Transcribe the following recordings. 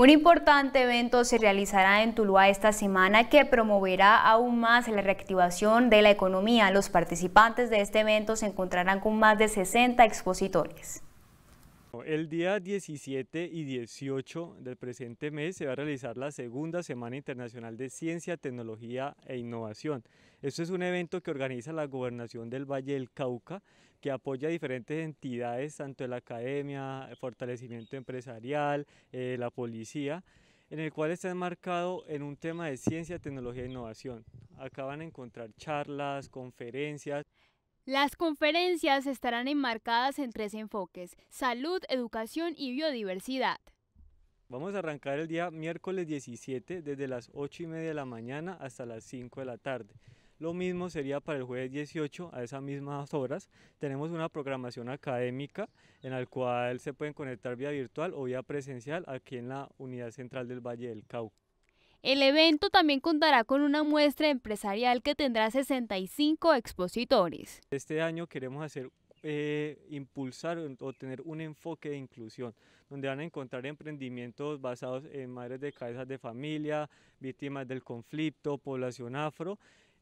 Un importante evento se realizará en Tuluá esta semana que promoverá aún más la reactivación de la economía. Los participantes de este evento se encontrarán con más de 60 expositores. El día 17 y 18 del presente mes se va a realizar la segunda Semana Internacional de Ciencia, Tecnología e Innovación. Esto es un evento que organiza la Gobernación del Valle del Cauca, que apoya a diferentes entidades, tanto la academia, el fortalecimiento empresarial, eh, la policía, en el cual está enmarcado en un tema de ciencia, tecnología e innovación. Acaban de encontrar charlas, conferencias. Las conferencias estarán enmarcadas en tres enfoques, salud, educación y biodiversidad. Vamos a arrancar el día miércoles 17 desde las 8 y media de la mañana hasta las 5 de la tarde. Lo mismo sería para el jueves 18 a esas mismas horas. Tenemos una programación académica en la cual se pueden conectar vía virtual o vía presencial aquí en la Unidad Central del Valle del Cauca. El evento también contará con una muestra empresarial que tendrá 65 expositores. Este año queremos hacer eh, impulsar o tener un enfoque de inclusión, donde van a encontrar emprendimientos basados en madres de cabezas de familia, víctimas del conflicto, población afro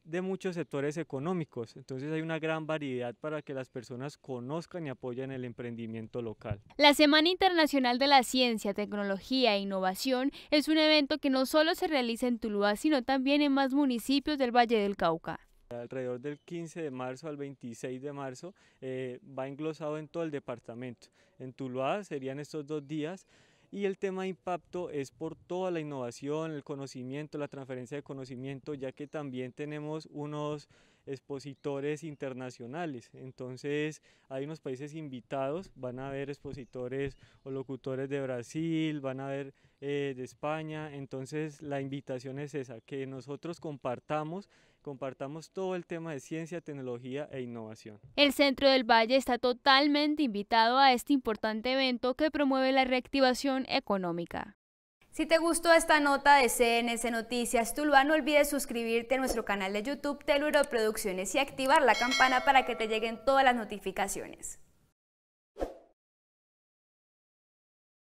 de muchos sectores económicos, entonces hay una gran variedad para que las personas conozcan y apoyen el emprendimiento local. La Semana Internacional de la Ciencia, Tecnología e Innovación es un evento que no solo se realiza en Tuluá, sino también en más municipios del Valle del Cauca. Alrededor del 15 de marzo al 26 de marzo eh, va englosado en todo el departamento. En Tuluá serían estos dos días y el tema de impacto es por toda la innovación, el conocimiento, la transferencia de conocimiento, ya que también tenemos unos expositores internacionales. Entonces hay unos países invitados, van a haber expositores o locutores de Brasil, van a haber eh, de España. Entonces la invitación es esa, que nosotros compartamos compartamos todo el tema de ciencia, tecnología e innovación. El Centro del Valle está totalmente invitado a este importante evento que promueve la reactivación económica. Si te gustó esta nota de CNS Noticias Tuluá, no olvides suscribirte a nuestro canal de YouTube Teluro Producciones y activar la campana para que te lleguen todas las notificaciones.